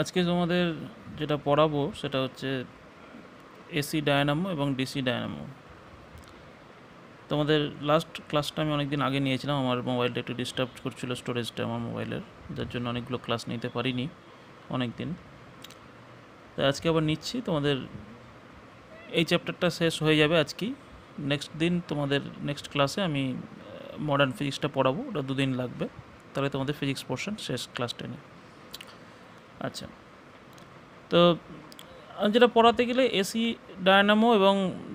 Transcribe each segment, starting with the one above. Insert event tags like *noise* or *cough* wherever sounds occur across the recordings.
আজকে তোমাদের যেটা পড়াবো সেটা হচ্ছে এসি ডায়নামো এবং ডিসি ডায়নামো তোমাদের লাস্ট ক্লাসটা আমি অনেকদিন আগে নিয়েছিলাম আমার মোবাইলটা একটু ডিস্টার্ব করছিল স্টোরেজটা আমার মোবাইলের যার জন্য অনেকগুলো ক্লাস নিতে পারিনি অনেক দিন তাই আজকে আবার নিচ্ছি তোমাদের এই চ্যাপ্টারটা শেষ হয়ে যাবে আজকেই নেক্সট দিন তোমাদের নেক্সট ক্লাসে আমি মডার্ন ফিজিক্সটা পড়াবো ওটা দুদিন লাগবে তাহলে তোমাদের ফিজিক্স পোর্শন শেষ ক্লাস টেনে আচ্ছা তো যেটা পড়াতে গেলে এসি ডায়নামো এবং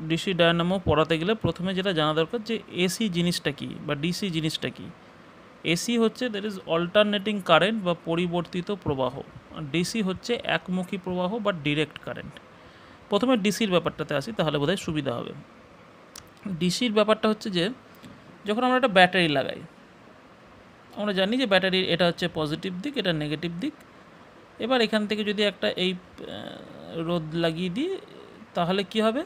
ডিসি ডায়নামো পড়াতে গেলে প্রথমে যেটা জানা দরকার যে এসি জিনিসটা কী বা ডিসি জিনিসটা কী এসি হচ্ছে দ্যাট ইজ অল্টারনেটিং কারেন্ট বা পরিবর্তিত প্রবাহ ডিসি হচ্ছে একমুখী প্রবাহ বা ডিরেক্ট কারেন্ট প্রথমে ডিসির ব্যাপারটাতে আসি তাহলে বোধহয় সুবিধা হবে ডিসির ব্যাপারটা হচ্ছে যে যখন আমরা একটা ব্যাটারি লাগাই আমরা জানি যে ব্যাটারির এটা হচ্ছে পজিটিভ দিক এটা নেগেটিভ দিক এবার এখান থেকে যদি একটা এই রোদ লাগিয়ে দিই তাহলে কি হবে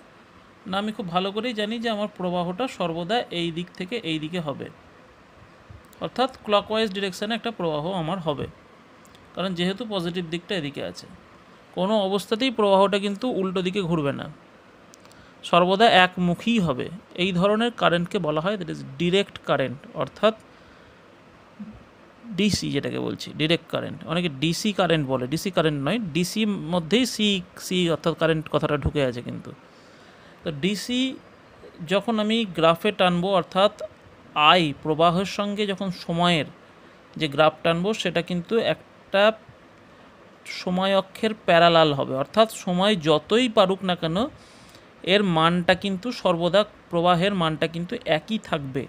না আমি খুব ভালো করেই জানি যে আমার প্রবাহটা সর্বদা এই দিক থেকে এই দিকে হবে অর্থাৎ ক্লকওয়াইজ ডিরেকশানে একটা প্রবাহ আমার হবে কারণ যেহেতু পজিটিভ দিকটা এদিকে আছে কোনো অবস্থাতেই প্রবাহটা কিন্তু উল্টো দিকে ঘুরবে না সর্বদা একমুখী হবে এই ধরনের কারেন্টকে বলা হয় দ্যাট ইজ ডিরেক্ট কারেন্ট অর্থাৎ ডিসি যেটাকে বলছি ডিরেক্ট কারেন্ট অনেকে ডিসি কারেন্ট বলে ডিসি কারেন্ট নয় ডিসি মধ্যেই সি সি অর্থাৎ কারেন্ট কথাটা ঢুকে আছে কিন্তু তো ডিসি যখন আমি গ্রাফে টানবো অর্থাৎ আই প্রবাহের সঙ্গে যখন সময়ের যে গ্রাফ টানবো সেটা কিন্তু একটা সময় অক্ষের প্যারালাল হবে অর্থাৎ সময় যতই পারুক না কেন এর মানটা কিন্তু সর্বদা প্রবাহের মানটা কিন্তু একই থাকবে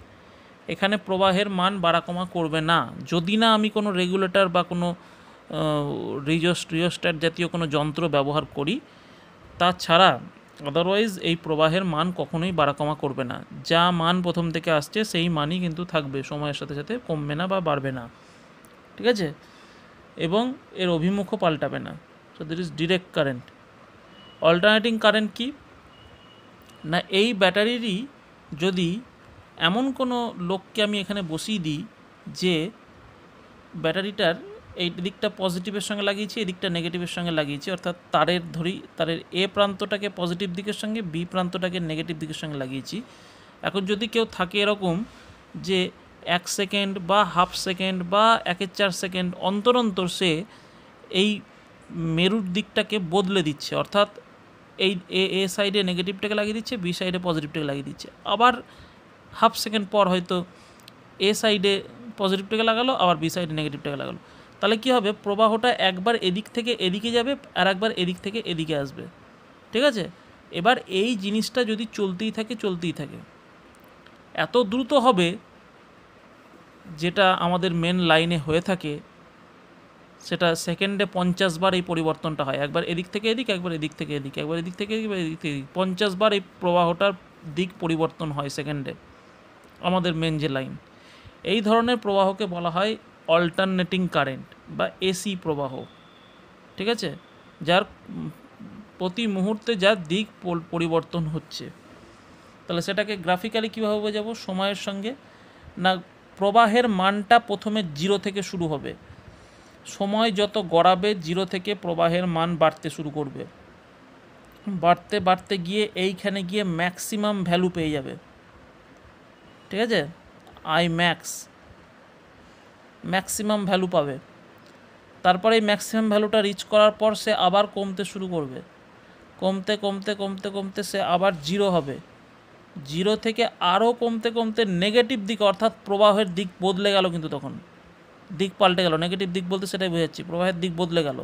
এখানে প্রবাহের মান বাড়াকমা করবে না যদি না আমি কোনো রেগুলেটর বা কোনো রিজস্টার জাতীয় কোনো যন্ত্র ব্যবহার করি তাছাড়া আদারওয়াইজ এই প্রবাহের মান কখনোই বাড়াকমা করবে না যা মান প্রথম থেকে আসছে সেই মানই কিন্তু থাকবে সময়ের সাথে সাথে কমবে না বা বাড়বে না ঠিক আছে এবং এর অভিমুখও পাল্টাবে না so that is direct current alternating current কি না এই ব্যাটারিরই যদি এমন কোনো লোককে আমি এখানে বসিয়ে দিই যে ব্যাটারিটার এই দিকটা পজিটিভের সঙ্গে লাগিয়েছি এদিকটা নেগেটিভের সঙ্গে লাগিয়েছি অর্থাৎ তারের ধরি তারের এ প্রান্তটাকে পজিটিভ দিকের সঙ্গে বি প্রান্তটাকে নেগেটিভ দিকের সঙ্গে লাগিয়েছি এখন যদি কেউ থাকে এরকম যে এক সেকেন্ড বা হাফ সেকেন্ড বা একের চার সেকেন্ড অন্তর অন্তর সে এই মেরুর দিকটাকে বদলে দিচ্ছে অর্থাৎ এই এ সাইডে নেগেটিভটাকে লাগিয়ে দিচ্ছে বি সাইডে পজিটিভটাকে লাগিয়ে দিচ্ছে আবার হাফ সেকেন্ড পর হয়তো এ সাইডে পজিটিভটাকে লাগালো আবার বি সাইডে নেগেটিভটাকে লাগালো তাহলে কি হবে প্রবাহটা একবার এদিক থেকে এদিকে যাবে আর একবার এদিক থেকে এদিকে আসবে ঠিক আছে এবার এই জিনিসটা যদি চলতেই থাকে চলতেই থাকে এত দ্রুত হবে যেটা আমাদের মেন লাইনে হয়ে থাকে সেটা সেকেন্ডে পঞ্চাশ বার এই পরিবর্তনটা হয় একবার এদিক থেকে এদিক একবার এদিক থেকে এদিক একবার এদিক থেকে এদিক পঞ্চাশ বার এই প্রবাহটার দিক পরিবর্তন হয় সেকেন্ডে আমাদের মেন যে লাইন এই ধরনের প্রবাহকে বলা হয় অল্টারনেটিং কারেন্ট বা এসি প্রবাহ ঠিক আছে যার প্রতি মুহূর্তে যার দিক পরিবর্তন হচ্ছে তাহলে সেটাকে গ্রাফিক্যালি কীভাবে বোঝাবো সময়ের সঙ্গে না প্রবাহের মানটা প্রথমে জিরো থেকে শুরু হবে সময় যত গড়াবে জিরো থেকে প্রবাহের মান বাড়তে শুরু করবে বাড়তে বাড়তে গিয়ে এইখানে গিয়ে ম্যাক্সিমাম ভ্যালু পেয়ে যাবে ঠিক আছে আই ম্যাক্স ম্যাক্সিমাম ভ্যালু পাবে তারপরে এই ম্যাক্সিমাম ভ্যালুটা রিচ করার পর সে আবার কমতে শুরু করবে কমতে কমতে কমতে কমতে সে আবার জিরো হবে জিরো থেকে আরও কমতে কমতে নেগেটিভ দিক অর্থাৎ প্রবাহের দিক বদলে গেল কিন্তু তখন দিক পাল্টে গেল নেগেটিভ দিক বলতে সেটাই বোঝাচ্ছি প্রবাহের দিক বদলে গেল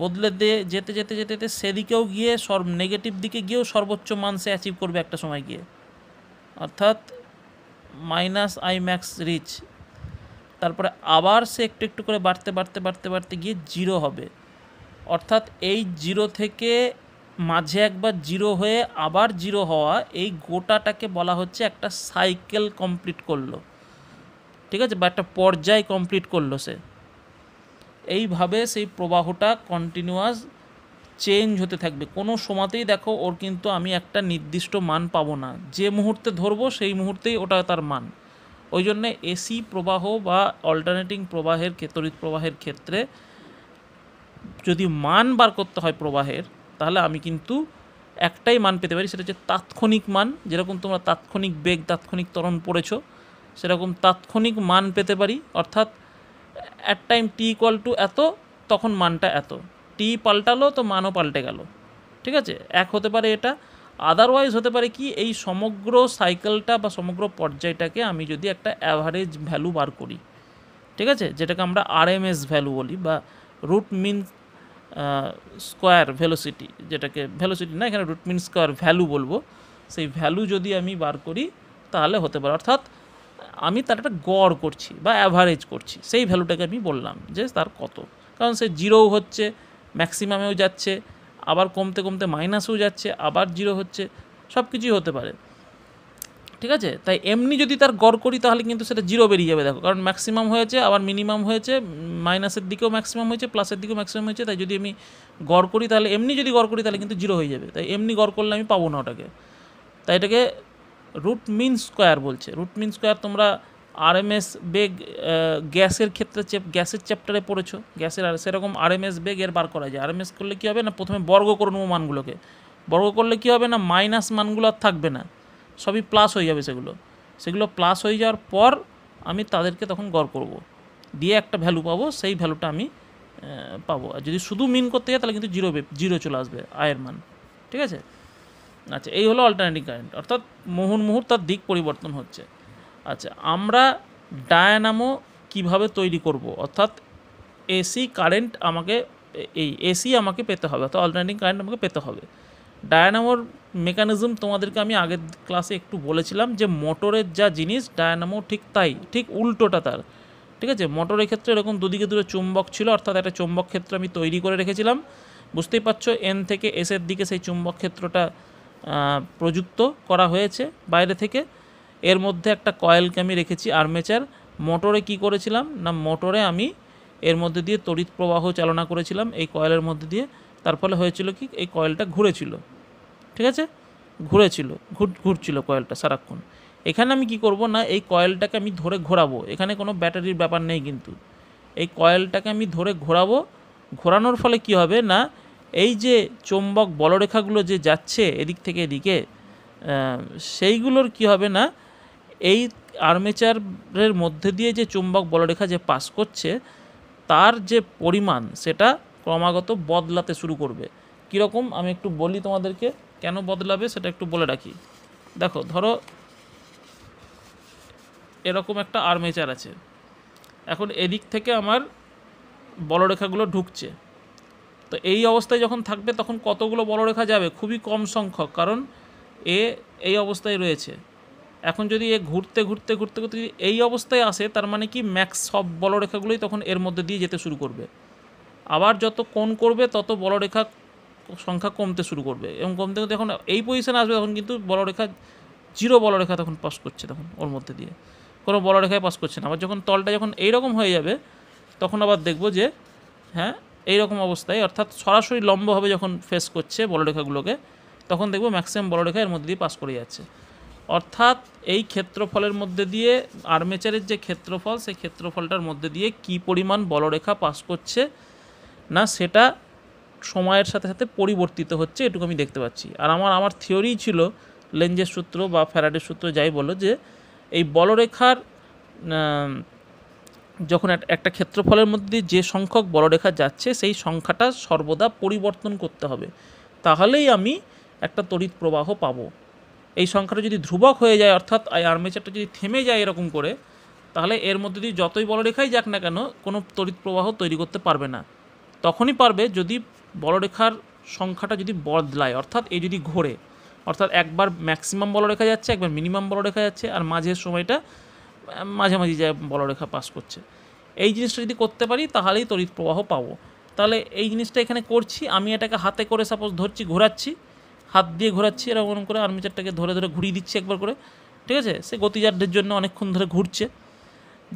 বদলে দিয়ে যেতে যেতে যেতে যেতে সেদিকেও গিয়ে সর্ব নেগেটিভ দিকে গিয়েও সর্বোচ্চ মান সে অ্যাচিভ করবে একটা সময় গিয়ে অর্থাৎ মাইনাস আই ম্যাক্স রিচ তারপরে আবার সে একটু একটু করে বাড়তে বাড়তে বাড়তে বাড়তে গিয়ে জিরো হবে অর্থাৎ এই জিরো থেকে মাঝে একবার জিরো হয়ে আবার জিরো হওয়া এই গোটাটাকে বলা হচ্ছে একটা সাইকেল কমপ্লিট করলো ঠিক আছে বা একটা পর্যায় কমপ্লিট করলো সে এইভাবে সেই প্রবাহটা কন্টিনিউয়াস চেঞ্জ হতে থাকবে কোনো সময়তেই দেখো ওর কিন্তু আমি একটা নির্দিষ্ট মান পাবো না যে মুহূর্তে ধরবো সেই মুহূর্তেই ওটা তার মান ওই জন্যে এসি প্রবাহ বা অল্টারনেটিং প্রবাহের তড়িৎ প্রবাহের ক্ষেত্রে যদি মান বার করতে হয় প্রবাহের তাহলে আমি কিন্তু একটাই মান পেতে পারি সেটা হচ্ছে তাৎক্ষণিক মান যেরকম তোমরা তাৎক্ষণিক বেগ তাৎক্ষণিক তরণ পড়েছ সেরকম তাৎক্ষণিক মান পেতে পারি অর্থাৎ at time T equal to এত তখন মানটা এত টি পাল্টালো তো মানও পাল্টে গেল ঠিক আছে এক হতে পারে এটা আদারওয়াইজ হতে পারে কি এই সমগ্র সাইকেলটা বা সমগ্র পর্যায়টাকে আমি যদি একটা অ্যাভারেজ ভ্যালু বার করি ঠিক আছে যেটাকে আমরা আরএমএস ভ্যালু বলি বা রুট মিন স্কোয়ার ভেলোসিটি যেটাকে ভেলোসিটি না এখানে রুট মিন স্কোয়ার ভ্যালু বলবো সেই ভ্যালু যদি আমি বার করি তাহলে হতে পারে অর্থাৎ আমি তার একটা গড় করছি বা অ্যাভারেজ করছি সেই ভ্যালুটাকে আমি বললাম যে তার কত কারণ সে জিরো হচ্ছে ম্যাক্সিমামেও যাচ্ছে আবার কমতে কমতে মাইনাসেও যাচ্ছে আবার জিরো হচ্ছে সব কিছুই হতে পারে ঠিক আছে তাই এমনি যদি তার গড় করি তাহলে কিন্তু সেটা জিরো বেরিয়ে যাবে দেখো কারণ ম্যাক্সিমাম হয়েছে আবার মিনিমাম হয়েছে মাইনাসের দিকেও ম্যাক্সিমাম হয়েছে প্লাসের দিকেও ম্যাক্সিমাম হয়েছে তাই যদি আমি গড় করি তাহলে এমনি যদি গড় করি তাহলে কিন্তু জিরো হয়ে যাবে তাই এমনি গড় করলে আমি পাবো না ওটাকে তাই এটাকে রুট মিন স্কোয়ার বলছে রুট মিন স্কোয়ার তোমরা আরএমএস বেগ গ্যাসের ক্ষেত্রে গ্যাসের চ্যাপ্টারে পড়েছো গ্যাসের আর সেরকম আরএমএস বেগ এর বার করা যায় আরএমএস করলে কী হবে না প্রথমে বর্গ করে নেবো মানগুলোকে বর্গ করলে কী হবে না মাইনাস মানগুলো আর থাকবে না সবই প্লাস হয়ে যাবে সেগুলো সেগুলো প্লাস হয়ে যাওয়ার পর আমি তাদেরকে তখন গড় করব। দিয়ে একটা ভ্যালু পাবো সেই ভ্যালুটা আমি পাবো আর যদি শুধু মিন করতে যাই তাহলে কিন্তু জিরো জিরো চলে আসবে আয়ের মান ঠিক আছে আচ্ছা এই হলো অল্টারনেটিভ কারেন্ট অর্থাৎ মুহুর্মুহুর তার দিক পরিবর্তন হচ্ছে আচ্ছা আমরা ডায়নামো কিভাবে তৈরি করব অর্থাৎ এসি কারেন্ট আমাকে এই এসি আমাকে পেতে হবে অর্থাৎ অল্টারনেটিং কারেন্ট আমাকে পেতে হবে ডায়নামোর মেকানিজম তোমাদেরকে আমি আগের ক্লাসে একটু বলেছিলাম যে মোটরের যা জিনিস ডায়নামো ঠিক তাই ঠিক উল্টোটা তার ঠিক আছে মোটরের ক্ষেত্রে এরকম দুদিকে দুটো চুম্বক ছিল অর্থাৎ একটা চুম্বক ক্ষেত্র আমি তৈরি করে রেখেছিলাম বুঝতেই পারছো এন থেকে এসের দিকে সেই চুম্বক ক্ষেত্রটা প্রযুক্ত করা হয়েছে বাইরে থেকে এর মধ্যে একটা কয়েলকে আমি রেখেছি আর্মেচার মোটরে কি করেছিলাম না মোটরে আমি এর মধ্যে দিয়ে তড়িৎ প্রবাহ চালনা করেছিলাম এই কয়েলের মধ্যে দিয়ে তার ফলে হয়েছিল কি এই কয়েলটা ঘুরেছিল ঠিক আছে ঘুরেছিল ঘুর ঘুরছিল কয়েলটা সারাক্ষণ এখানে আমি কি করব না এই কয়েলটাকে আমি ধরে ঘোরাবো এখানে কোনো ব্যাটারির ব্যাপার নেই কিন্তু এই কয়েলটাকে আমি ধরে ঘোরাবো ঘোরানোর ফলে কি হবে না এই যে চৌম্বক বলরেখাগুলো যে যাচ্ছে এদিক থেকে এদিকে সেইগুলোর কি হবে না এই আর্মেচারের মধ্যে দিয়ে যে চুম্বক বলরেখা যে পাস করছে তার যে পরিমাণ সেটা ক্রমাগত বদলাতে শুরু করবে কীরকম আমি একটু বলি তোমাদেরকে কেন বদলাবে সেটা একটু বলে রাখি দেখো ধরো এরকম একটা আর্মেচার আছে এখন এদিক থেকে আমার বলরেখাগুলো ঢুকছে তো এই অবস্থায় যখন থাকবে তখন কতগুলো বলরেখা যাবে খুবই কম সংখ্যক কারণ এ এই অবস্থায় রয়েছে এখন যদি এ ঘুরতে ঘুরতে ঘুরতে ঘুরতে এই অবস্থায় আসে তার মানে কি ম্যাক্স সব বলরেখাগুলোই তখন এর মধ্যে দিয়ে যেতে শুরু করবে আবার যত কোন করবে তত বলরেখা সংখ্যা কমতে শুরু করবে এবং কমতে কমতে এখন এই পজিশানে আসবে তখন কিন্তু বলরেখা জিরো বলরেখা তখন পাস করছে তখন ওর মধ্যে দিয়ে কোনো বলরেখায় পাস করছে না আবার যখন তলটা যখন এইরকম হয়ে যাবে তখন আবার দেখব যে হ্যাঁ এই রকম অবস্থায় অর্থাৎ সরাসরি লম্বভাবে যখন ফেস করছে বলরেখাগুলোকে তখন দেখব ম্যাক্সিমাম বলরেখা এর মধ্যে দিয়ে পাস করে যাচ্ছে অর্থাৎ এই ক্ষেত্রফলের মধ্যে দিয়ে আর্মেচারের যে ক্ষেত্রফল সেই ক্ষেত্রফলটার মধ্যে দিয়ে কি পরিমাণ বলরেখা পাস করছে না সেটা সময়ের সাথে সাথে পরিবর্তিত হচ্ছে এটুকু আমি দেখতে পাচ্ছি আর আমার আমার থিওরি ছিল লেঞ্জের সূত্র বা ফ্যারাডের সূত্র যাই বলো যে এই বলরেখার যখন একটা ক্ষেত্রফলের মধ্যে যে সংখ্যক বলরেখা যাচ্ছে সেই সংখ্যাটা সর্বদা পরিবর্তন করতে হবে তাহলেই আমি একটা তড়িৎ প্রবাহ পাবো এই সংখ্যাটা যদি ধ্রুবক হয়ে যায় অর্থাৎ আর্মেচারটা যদি থেমে যায় এরকম করে তাহলে এর মধ্যে দিয়ে যতই বড় রেখাই যাক না কেন কোনো তড়িৎ প্রবাহ তৈরি করতে পারবে না তখনই পারবে যদি বড় রেখার সংখ্যাটা যদি বদলায় অর্থাৎ এই যদি ঘোরে অর্থাৎ একবার ম্যাক্সিমাম বড় রেখা যাচ্ছে একবার মিনিমাম বড় রেখা যাচ্ছে আর মাঝের সময়টা মাঝামাঝি যায় বড় রেখা পাস করছে এই জিনিসটা যদি করতে পারি তাহলেই তড়িৎ প্রবাহ পাবো তাহলে এই জিনিসটা এখানে করছি আমি এটাকে হাতে করে সাপোজ ধরছি ঘোরাচ্ছি হাত দিয়ে ঘোরাচ্ছি এরকম ওরকম করে আর্মিচারটাকে ধরে ধরে ঘুরিয়ে দিচ্ছে একবার করে ঠিক আছে সে গতিজারদের জন্য অনেকক্ষণ ধরে ঘুরছে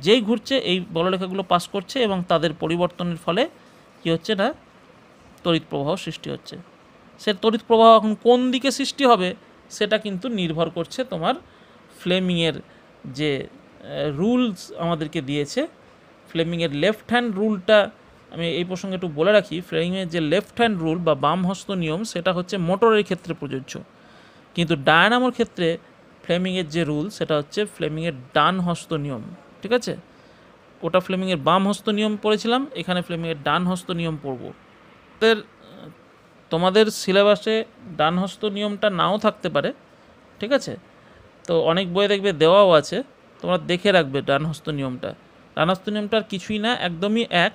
যেই ঘুরছে এই বলরেখাগুলো পাস করছে এবং তাদের পরিবর্তনের ফলে কী হচ্ছে না তড়িৎ প্রবাহ সৃষ্টি হচ্ছে সে তড়িৎ প্রবাহ এখন কোন দিকে সৃষ্টি হবে সেটা কিন্তু নির্ভর করছে তোমার ফ্লেমিংয়ের যে রুলস আমাদেরকে দিয়েছে ফ্লেমিংয়ের লেফট হ্যান্ড রুলটা আমি এই প্রসঙ্গে একটু বলে রাখি ফ্লেয়ারিংয়ের যে লেফট হ্যান্ড রুল বা বাম হস্ত নিয়ম সেটা হচ্ছে মোটরের ক্ষেত্রে প্রযোজ্য কিন্তু ডায়নামোর ক্ষেত্রে ফ্লেমিংয়ের যে রুল সেটা হচ্ছে ফ্লেমিংয়ের ডান হস্ত নিয়ম ঠিক আছে ওটা ফ্লেমিংয়ের বাম হস্ত নিয়ম পড়েছিলাম এখানে ফ্লেমিংয়ের ডান হস্ত নিয়ম পড়ব তাদের তোমাদের সিলেবাসে ডান হস্ত নিয়মটা নাও থাকতে পারে ঠিক আছে তো অনেক বই দেখবে দেওয়াও আছে তোমরা দেখে রাখবে ডান হস্ত নিয়মটা ডান হস্ত নিয়মটা আর কিছুই না একদমই এক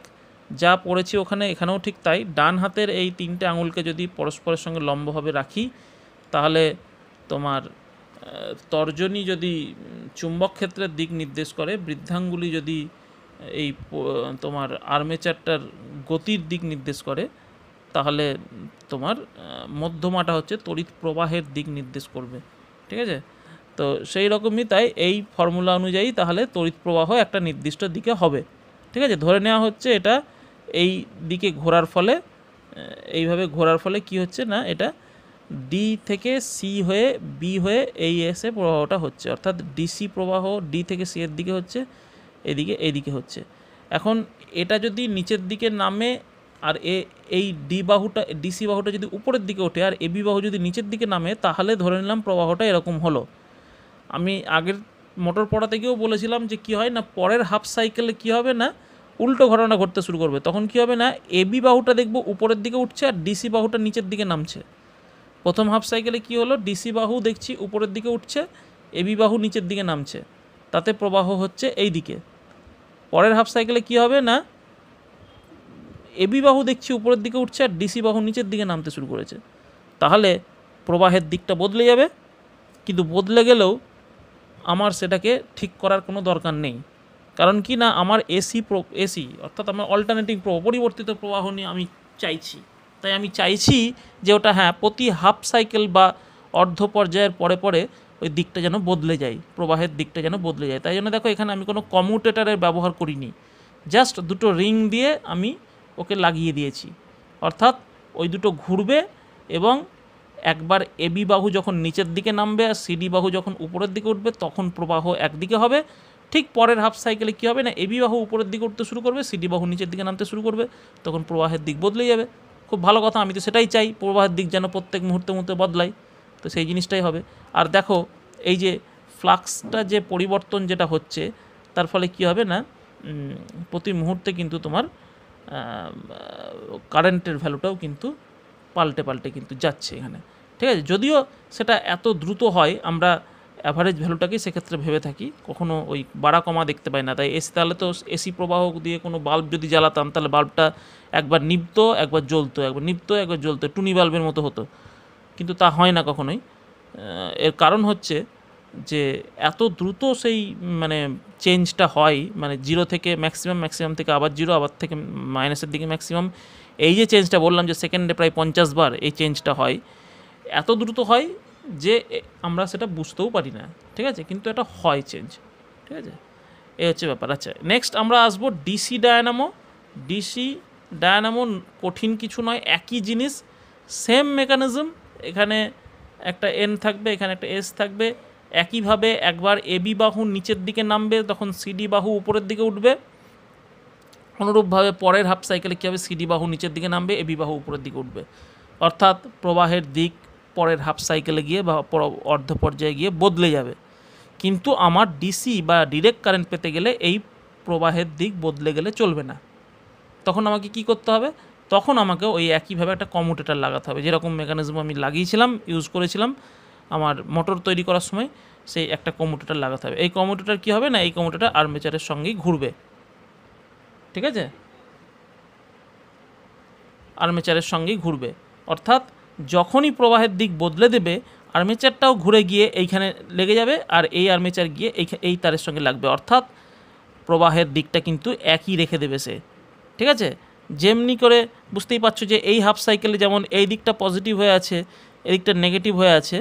যা পড়েছি ওখানে এখানেও ঠিক তাই ডান হাতের এই তিনটে আঙুলকে যদি পরস্পরের সঙ্গে লম্বভাবে রাখি তাহলে তোমার তর্জনী যদি চুম্বক ক্ষেত্রের দিক নির্দেশ করে বৃদ্ধাঙ্গুলি যদি এই তোমার আর্মেচারটার গতির দিক নির্দেশ করে তাহলে তোমার মধ্যমাটা হচ্ছে তড়িৎ প্রবাহের দিক নির্দেশ করবে ঠিক আছে তো সেই রকমই তাই এই ফর্মুলা অনুযায়ী তাহলে তড়িৎ প্রবাহ একটা নির্দিষ্ট দিকে হবে ঠিক আছে ধরে নেওয়া হচ্ছে এটা এই দিকে ঘোরার ফলে এইভাবে ঘোরার ফলে কি হচ্ছে না এটা ডি থেকে সি হয়ে বি হয়ে এই এসে প্রবাহটা হচ্ছে অর্থাৎ ডিসি প্রবাহ ডি থেকে সি এর দিকে হচ্ছে এদিকে এদিকে হচ্ছে এখন এটা যদি নিচের দিকে নামে আর এ এই ডি বাহুটা ডিসি বাহুটা যদি উপরের দিকে ওঠে আর এবি বাহু যদি নিচের দিকে নামে তাহলে ধরে নিলাম প্রবাহটা এরকম হলো আমি আগের মোটর পড়াতে গিয়েও বলেছিলাম যে কি হয় না পরের হাফ সাইকেলে কি হবে না উল্টো ঘটনা ঘটতে শুরু করবে তখন কি হবে না এবি বাহুটা দেখবো উপরের দিকে উঠছে আর ডিসি বাহুটা নিচের দিকে নামছে প্রথম হাফ সাইকেলে কি হলো ডিসি বাহু দেখছি উপরের দিকে উঠছে এবি বাহু নিচের দিকে নামছে তাতে প্রবাহ হচ্ছে এই দিকে পরের হাফ সাইকেলে কি হবে না এবি বাহু দেখছি উপরের দিকে উঠছে আর ডিসি বাহু নিচের দিকে নামতে শুরু করেছে তাহলে প্রবাহের দিকটা বদলে যাবে কিন্তু বদলে গেলেও আমার সেটাকে ঠিক করার কোনো দরকার নেই কারণ কি না আমার এসি প্রো এসি অর্থাৎ আমার অল্টারনেটিভ প্রবাহ পরিবর্তিত প্রবাহ নিয়ে আমি চাইছি তাই আমি চাইছি যে ওটা হ্যাঁ প্রতি হাফ সাইকেল বা অর্ধ পর্যায়ের পরে পরে ওই দিকটা যেন বদলে যায় প্রবাহের দিকটা যেন বদলে যায় তাই জন্য দেখো এখানে আমি কোনো কমোটেটারের ব্যবহার করিনি জাস্ট দুটো রিং দিয়ে আমি ওকে লাগিয়ে দিয়েছি অর্থাৎ ওই দুটো ঘুরবে এবং একবার এবি বাহু যখন নিচের দিকে নামবে আর সিডি বাহু যখন উপরের দিকে উঠবে তখন প্রবাহ একদিকে হবে ঠিক পরের হাফ সাইকেলে কী হবে না এবি বাহু উপরের দিকে উঠতে শুরু করবে সিডি বাহু নিচের দিকে নামতে শুরু করবে তখন প্রবাহের দিক বদলে যাবে খুব ভালো কথা আমি তো সেটাই চাই প্রবাহের দিক যেন প্রত্যেক মুহূর্তে মুহূর্তে বদলায় তো সেই জিনিসটাই হবে আর দেখো এই যে ফ্লাক্সটা যে পরিবর্তন যেটা হচ্ছে তার ফলে কি হবে না প্রতি মুহূর্তে কিন্তু তোমার কারেন্টের ভ্যালুটাও কিন্তু পাল্টে পাল্টে কিন্তু যাচ্ছে এখানে ঠিক আছে যদিও সেটা এত দ্রুত হয় আমরা অ্যাভারেজ ভ্যালুটাকেই সেক্ষেত্রে ভেবে থাকি কখনও ওই বাড়া কমা দেখতে পাই না তাই এসি তাহলে তো এসি প্রবাহ দিয়ে কোনো বাল্ব যদি জ্বালাতাম তাহলে বাল্বটা একবার নিপ্ত একবার জ্বলতো একবার নিপ্ত একবার জ্বলতো টুনি বাল্বের মতো হতো কিন্তু তা হয় না কখনোই এর কারণ হচ্ছে যে এত দ্রুত সেই মানে চেঞ্জটা হয় মানে জিরো থেকে ম্যাক্সিমাম ম্যাক্সিমাম থেকে আবার জিরো আবার থেকে মাইনাসের দিকে ম্যাক্সিমাম এই যে চেঞ্জটা বললাম যে সেকেন্ডে প্রায় পঞ্চাশ বার এই চেঞ্জটা হয় এত দ্রুত হয় যে আমরা সেটা বুঝতেও পারি না ঠিক আছে কিন্তু এটা হয় চেঞ্জ ঠিক আছে এই হচ্ছে ব্যাপার আচ্ছা নেক্সট আমরা আসবো ডিসি ডায়নামো ডিসি ডায়নামো কঠিন কিছু নয় একই জিনিস সেম মেকানিজম এখানে একটা এন থাকবে এখানে একটা এস থাকবে একইভাবে একবার এবি বাহু নিচের দিকে নামবে তখন সিডি বাহু উপরের দিকে উঠবে অনুরূপভাবে পরের হাফ সাইকেলে কী হবে সিডি বাহু নিচের দিকে নামবে এবি বাহু উপরের দিকে উঠবে অর্থাৎ প্রবাহের দিক পরের হাফ সাইকেলে গিয়ে বা অর্ধ পর্যায়ে গিয়ে বদলে যাবে কিন্তু আমার ডিসি বা ডিরেক্ট কারেন্ট পেতে গেলে এই প্রবাহের দিক বদলে গেলে চলবে না তখন আমাকে কি করতে হবে তখন আমাকে ওই একইভাবে একটা কমোটেটার লাগাতে হবে যেরকম মেকানিজম আমি লাগিয়েছিলাম ইউজ করেছিলাম আমার মোটর তৈরি করার সময় সেই একটা কমোটেটার লাগাতে হবে এই কমোটেটার কি হবে না এই কমোটেটার আর্মেচারের সঙ্গেই ঘুরবে ঠিক আছে আর্মেচারের সঙ্গেই ঘুরবে অর্থাৎ যখনই প্রবাহের দিক বদলে দেবে আর্মেচারটাও ঘুরে গিয়ে এইখানে লেগে যাবে আর এই আর্মেচার গিয়ে এই তারের সঙ্গে লাগবে অর্থাৎ প্রবাহের দিকটা কিন্তু একই রেখে দেবে সে ঠিক আছে যেমনি করে বুঝতেই পারছো যে এই হাফ সাইকেলে যেমন এই দিকটা পজিটিভ হয়ে আছে এদিকটা নেগেটিভ হয়ে আছে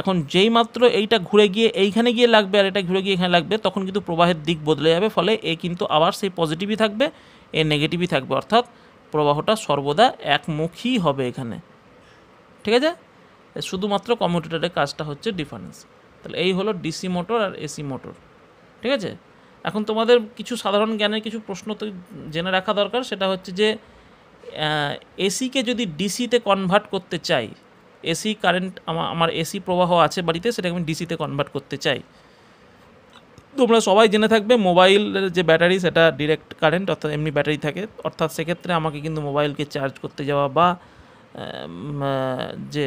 এখন যেই মাত্র এইটা ঘুরে গিয়ে এইখানে গিয়ে লাগবে আর এটা ঘুরে গিয়ে এখানে লাগবে তখন কিন্তু প্রবাহের দিক বদলে যাবে ফলে এ কিন্তু আবার সেই পজিটিভই থাকবে এ নেগেটিভই থাকবে অর্থাৎ প্রবাহটা সর্বদা একমুখী হবে এখানে ঠিক আছে শুধুমাত্র কম্পিউটারের কাজটা হচ্ছে ডিফারেন্স তাহলে এই হলো ডিসি মোটর আর এসি মোটর ঠিক আছে এখন তোমাদের কিছু সাধারণ জ্ঞানের কিছু প্রশ্ন তো জেনে রাখা দরকার সেটা হচ্ছে যে এসিকে যদি ডিসিতে কনভার্ট করতে চাই এসি কারেন্ট আমার আমার এসি প্রবাহ আছে বাড়িতে সেটাকে আমি ডিসিতে কনভার্ট করতে চাই তোমরা সবাই জেনে থাকবে মোবাইলের যে ব্যাটারি সেটা ডিরেক্ট কারেন্ট অর্থাৎ এমনি ব্যাটারি থাকে অর্থাৎ সেক্ষেত্রে আমাকে কিন্তু মোবাইলকে চার্জ করতে যাওয়া বা যে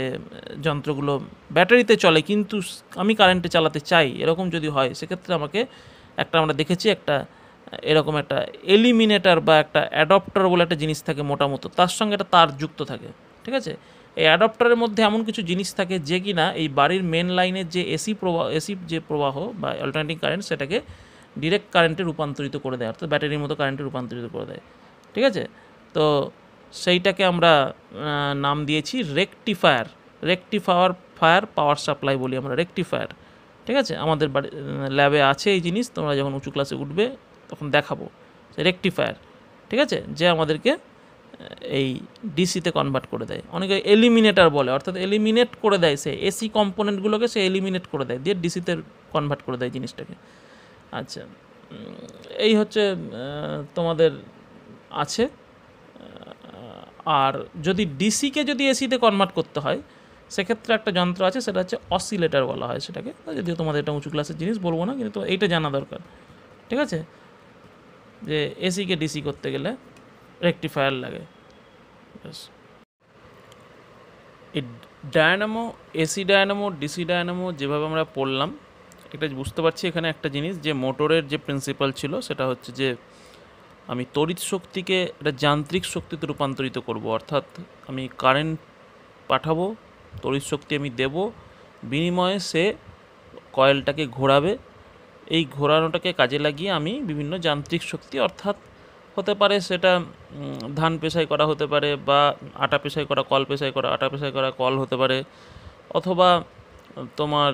যন্ত্রগুলো ব্যাটারিতে চলে কিন্তু আমি কারেন্টে চালাতে চাই এরকম যদি হয় সেক্ষেত্রে আমাকে একটা আমরা দেখেছি একটা এরকম একটা এলিমিনেটার বা একটা অ্যাডপ্টার বলে একটা জিনিস থাকে মোটামুতো তার সঙ্গে একটা তার যুক্ত থাকে ঠিক আছে এই অ্যাডপ্টারের মধ্যে এমন কিছু জিনিস থাকে যে কি না এই বাড়ির মেন লাইনের যে এসি প্রবাহ এসি যে প্রবাহ বা অল্টারনেটিং কারেন্ট সেটাকে ডিরেক্ট কারেন্টে রূপান্তরিত করে দেয় অর্থাৎ ব্যাটারির মতো কারেন্টে রূপান্তরিত করে দেয় ঠিক আছে তো সেইটাকে আমরা নাম দিয়েছি rectifier rectifier fire power supply বলি আমরা রেকটিফায়ার ঠিক আছে আমাদের বাড়ি ল্যাবে আছে এই জিনিস তোমরা যখন উঁচু ক্লাসে উঠবে তখন দেখাবো রেকটিফায়ার ঠিক আছে যে আমাদেরকে এই ডিসিতে কনভার্ট করে দেয় অনেকে এলিমিনেটার বলে অর্থাৎ এলিমিনেট করে দেয় সে এসি কম্পোনেন্টগুলোকে সে এলিমিনেট করে দেয় দিয়ে ডিসিতে কনভার্ট করে দেয় জিনিসটাকে আচ্ছা এই হচ্ছে তোমাদের আছে আর যদি ডিসিকে যদি এসিতে কনভার্ট করতে হয় সেক্ষেত্রে একটা যন্ত্র আছে সেটা হচ্ছে অসিলেটার বলা হয় সেটাকে যদিও তোমাদের এটা উঁচু ক্লাসের জিনিস বলবো না কিন্তু এইটা জানা দরকার ঠিক আছে যে এসিকে ডিসি করতে গেলে রেকটিফায়ার লাগে এই dynamo AC dynamo DC dynamo যেভাবে আমরা পড়লাম এটা বুঝতে পারছি এখানে একটা জিনিস যে মোটরের যে প্রিন্সিপাল ছিল সেটা হচ্ছে যে আমি তড়িৎ শক্তিকে একটা যান্ত্রিক শক্তিতে রূপান্তরিত করব অর্থাৎ আমি কারেন্ট পাঠাবো তড়িৎ শক্তি আমি দেব বিনিময়ে সে কয়েলটাকে ঘোরাবে এই ঘোরানোটাকে কাজে লাগিয়ে আমি বিভিন্ন যান্ত্রিক শক্তি অর্থাৎ হতে পারে সেটা ধান পেশাই করা হতে পারে বা আটা পেশাই করা কল পেশাই করা আটা পেশাই করা কল হতে পারে অথবা তোমার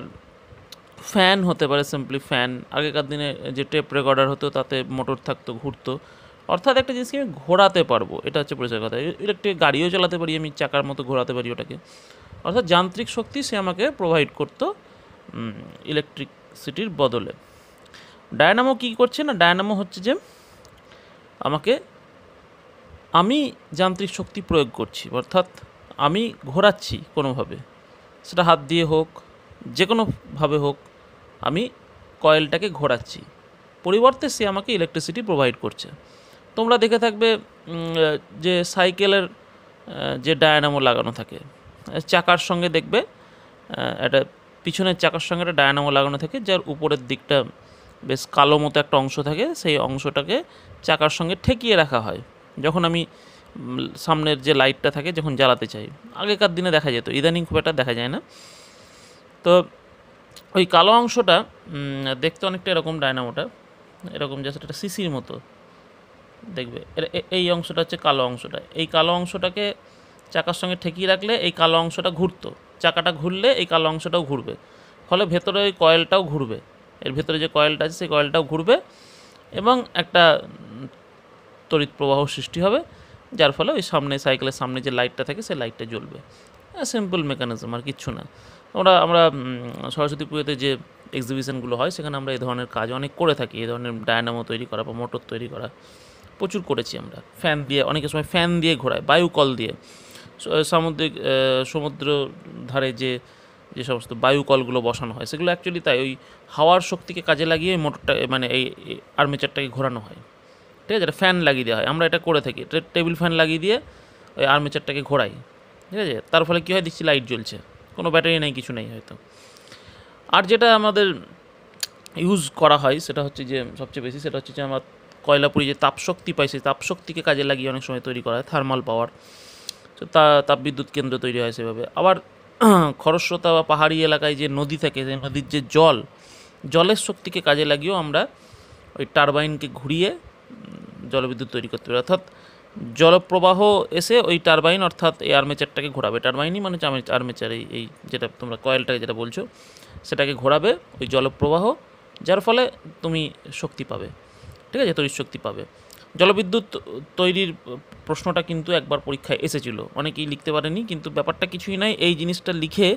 ফ্যান হতে পারে সিম্পলি ফ্যান আগেকার দিনে যে টেপ রেকর্ডার হতো তাতে মোটর থাকতো ঘুরতো অর্থাৎ একটা জিনিসকে আমি ঘোরাতে পারবো এটা হচ্ছে পরিচয় কথা ইলেকট্রিক গাড়িও চালাতে পারি আমি চাকার মতো ঘোরাতে পারি ওটাকে অর্থাৎ যান্ত্রিক শক্তি সে আমাকে প্রোভাইড করতো ইলেকট্রিসিটির বদলে ডায়নামো কী করছে না ডায়নামো হচ্ছে যে আমাকে আমি যান্ত্রিক শক্তি প্রয়োগ করছি অর্থাৎ আমি ঘোরাচ্ছি কোনোভাবে সেটা হাত দিয়ে হোক যে কোনোভাবে হোক আমি কয়েলটাকে ঘোরাচ্ছি পরিবর্তে সে আমাকে ইলেকট্রিসিটি প্রোভাইড করছে তোমরা দেখে থাকবে যে সাইকেলের যে ডায়নামো লাগানো থাকে চাকার সঙ্গে দেখবে একটা পিছনের চাকার সঙ্গে একটা ডায়নামো লাগানো থাকে যার উপরের দিকটা বেশ কালো মতো একটা অংশ থাকে সেই অংশটাকে চাকার সঙ্গে ঠেকিয়ে রাখা হয় যখন আমি সামনের যে লাইটটা থাকে যখন জ্বালাতে চাই আগেকার দিনে দেখা যেত ইদানিং খুব একটা দেখা যায় না তো ওই কালো অংশটা দেখতে অনেকটা এরকম ডায়নামোটা এরকম জাস্ট একটা সিসির মতো দেখবে এই অংশটা হচ্ছে কালো অংশটা এই কালো অংশটাকে চাকার সঙ্গে ঠেকিয়ে রাখলে এই কালো অংশটা ঘুরতো চাকাটা ঘুরলে এই কালো অংশটাও ঘুরবে ফলে ভেতরে ওই কয়েলটাও ঘুরবে এর ভেতরে যে কয়েলটা আছে সেই কয়েলটাও ঘুরবে এবং একটা তড়িৎ প্রবাহ সৃষ্টি হবে যার ফলে ওই সামনে সাইকেলের সামনে যে লাইটটা থাকে সেই লাইটটা জ্বলবে সিম্পল হ্যাঁ, মেকানিজম আর কিচ্ছু না আমরা আমরা সরস্বতী পুজোতে যে এক্সিবিশনগুলো হয় সেখানে আমরা এই ধরনের কাজ অনেক করে থাকি এই ধরনের ডায়নামো তৈরি করা বা মোটর তৈরি করা প্রচুর করেছি আমরা ফ্যান দিয়ে অনেকের সময় ফ্যান দিয়ে ঘোরায় বায়ুকল দিয়ে সামুদ্রিক সমুদ্র ধারে যে যে সমস্ত বায়ুকলগুলো বসানো হয় সেগুলো অ্যাকচুয়ালি তাই ওই হাওয়ার শক্তিকে কাজে লাগিয়ে মোটরটা মানে এই আর্মেচারটাকে ঘোরানো হয় ঠিক আছে এটা ফ্যান লাগিয়ে দেওয়া হয় আমরা এটা করে থাকি টেবিল ফ্যান লাগিয়ে দিয়ে ওই আর্মেচারটাকে ঘোরাই ঠিক আছে তার ফলে কী হয় দেখছি লাইট জ্বলছে কোনো ব্যাটারি নেই কিছু নেই হয়তো আর যেটা আমাদের ইউজ করা হয় সেটা হচ্ছে যে সবচেয়ে বেশি সেটা হচ্ছে যে আমার কয়লা পুড়িয়ে যে তাপশক্তি পাই সেই তাপশক্তিকে কাজে লাগিয়ে অনেক সময় তৈরি করা হয় থার্মাল পাওয়ার তো তা তাপবিদ্যুৎ কেন্দ্র তৈরি হয় সেভাবে আবার *clears throat* খরস্রোতা বা পাহাড়ি এলাকায় যে নদী থাকে সেই নদীর যে জল জলের শক্তিকে কাজে লাগিয়েও আমরা ওই টারবাইনকে ঘুরিয়ে জলবিদ্যুৎ তৈরি করতে পারি অর্থাৎ জলপ্রবাহ এসে ওই টারবাইন অর্থাৎ এই আর্মেচারটাকে ঘোরাবে টারবাইনই মানে হচ্ছে আর্মেচার এই এই যেটা তোমরা কয়েলটাকে যেটা বলছো সেটাকে ঘোরাবে ওই জলপ্রবাহ যার ফলে তুমি শক্তি পাবে ঠিক আছে তড়িৎ শক্তি পাবে জলবিদ্যুৎ তৈরির প্রশ্নটা কিন্তু একবার পরীক্ষায় এসেছিলো অনেকেই লিখতে পারেনি কিন্তু ব্যাপারটা কিছুই নাই এই জিনিসটা লিখে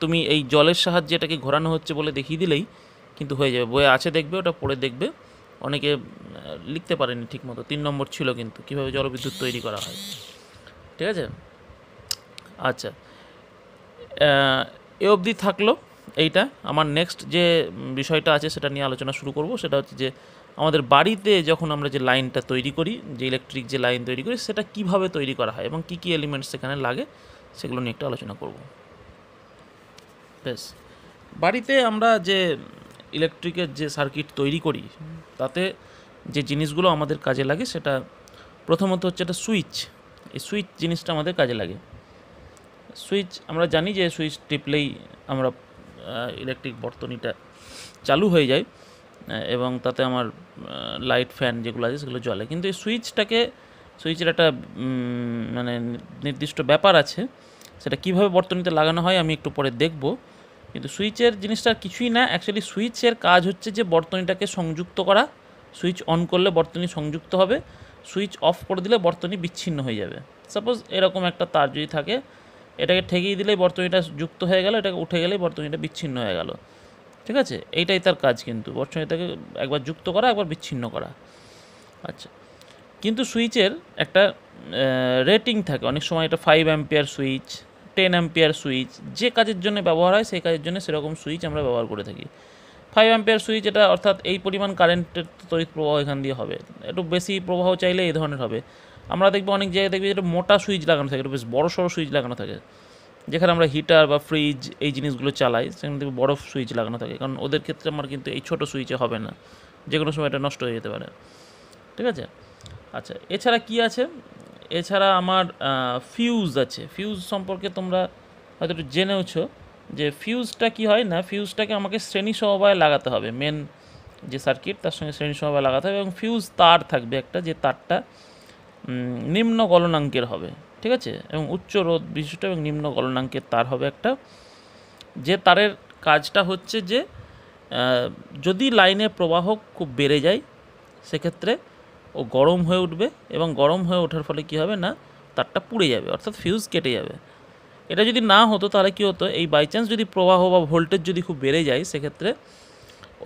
তুমি এই জলের সাহায্যে এটাকে ঘোরানো হচ্ছে বলে দেখিয়ে দিলেই কিন্তু হয়ে যাবে বইয়ে আছে দেখবে ওটা পড়ে দেখবে অনেকে লিখতে পারেনি ঠিকমতো তিন নম্বর ছিল কিন্তু কীভাবে জলবিদ্যুৎ তৈরি করা হয় ঠিক আছে আচ্ছা এ অবধি থাকলো এইটা আমার নেক্সট যে বিষয়টা আছে সেটা নিয়ে আলোচনা শুরু করব সেটা হচ্ছে যে আমাদের বাড়িতে যখন আমরা যে লাইনটা তৈরি করি যে ইলেকট্রিক যে লাইন তৈরি করি সেটা কিভাবে তৈরি করা হয় এবং কি কি এলিমেন্টস সেখানে লাগে সেগুলো নিয়ে একটু আলোচনা করব বেশ বাড়িতে আমরা যে ইলেকট্রিকের যে সার্কিট তৈরি করি তাতে যে জিনিসগুলো আমাদের কাজে লাগে সেটা প্রথমত হচ্ছে একটা সুইচ এই সুইচ জিনিসটা আমাদের কাজে লাগে সুইচ আমরা জানি যে সুইচ টিপলেই আমরা ইলেকট্রিক বর্তনীটা চালু হয়ে যায় এবং তাতে আমার লাইট ফ্যান যেগুলো আছে সেগুলো জ্বলে কিন্তু এই সুইচটাকে সুইচের একটা মানে নির্দিষ্ট ব্যাপার আছে সেটা কিভাবে বর্তনীতে লাগানো হয় আমি একটু পরে দেখব কিন্তু সুইচের জিনিসটা কিছুই না অ্যাকচুয়ালি সুইচের কাজ হচ্ছে যে বর্তনীটাকে সংযুক্ত করা সুইচ অন করলে বর্তনী সংযুক্ত হবে সুইচ অফ করে দিলে বর্তনী বিচ্ছিন্ন হয়ে যাবে সাপোজ এরকম একটা তার যদি থাকে এটাকে ঠেকিয়ে দিলেই বর্তনীটা যুক্ত হয়ে গেল এটাকে উঠে গেলেই বর্তনীটা বিচ্ছিন্ন হয়ে গেল ঠিক আছে এইটাই তার কাজ কিন্তু বর্ষণীয়তাকে একবার যুক্ত করা একবার বিচ্ছিন্ন করা আচ্ছা কিন্তু সুইচের একটা রেটিং থাকে অনেক সময় এটা five ampere switch ten ampere switch যে কাজের জন্য ব্যবহার হয় সেই কাজের জন্য সেরকম সুইচ আমরা ব্যবহার করে থাকি ফাইভ অ্যাম্পিয়ার সুইচ এটা অর্থাৎ এই পরিমাণ কারেন্টের তড়িৎ প্রবাহ এখান দিয়ে হবে একটু বেশি প্রবাহ চাইলে এই ধরনের হবে আমরা দেখবো অনেক জায়গায় দেখবি যেটা মোটা সুইচ লাগানো থাকে একটু বেশ বড় সড়ো সুইচ লাগানো থাকে যেখানে আমরা হিটার বা ফ্রিজ এই জিনিসগুলো চালাই সেখানে থেকে বরফ সুইচ লাগানো থাকে কারণ ওদের ক্ষেত্রে আমার কিন্তু এই ছোটো সুইচে হবে না যে কোনো সময় এটা নষ্ট হয়ে যেতে পারে ঠিক আছে আচ্ছা এছাড়া কি আছে এছাড়া আমার ফিউজ আছে ফিউজ সম্পর্কে তোমরা হয়তো একটু জেনেওছ যে ফিউজটা কি হয় না ফিউজটাকে আমাকে শ্রেণী সমবায় লাগাতে হবে মেন যে সার্কিট তার সঙ্গে শ্রেণী সমবায় লাগাতে হবে এবং ফিউজ তার থাকবে একটা যে তারটা নিম্ন গলনাঙ্কের হবে ঠিক আছে এবং উচ্চ রোধ বিশিষ্ট এবং নিম্ন গলনাঙ্কের তার হবে একটা যে তারের কাজটা হচ্ছে যে যদি লাইনে প্রবাহ খুব বেড়ে যায় সেক্ষেত্রে ও গরম হয়ে উঠবে এবং গরম হয়ে ওঠার ফলে কি হবে না তারটা পুড়ে যাবে অর্থাৎ ফিউজ কেটে যাবে এটা যদি না হতো তাহলে কি হতো এই বাই চান্স যদি প্রবাহ বা ভোল্টেজ যদি খুব বেড়ে যায় সেক্ষেত্রে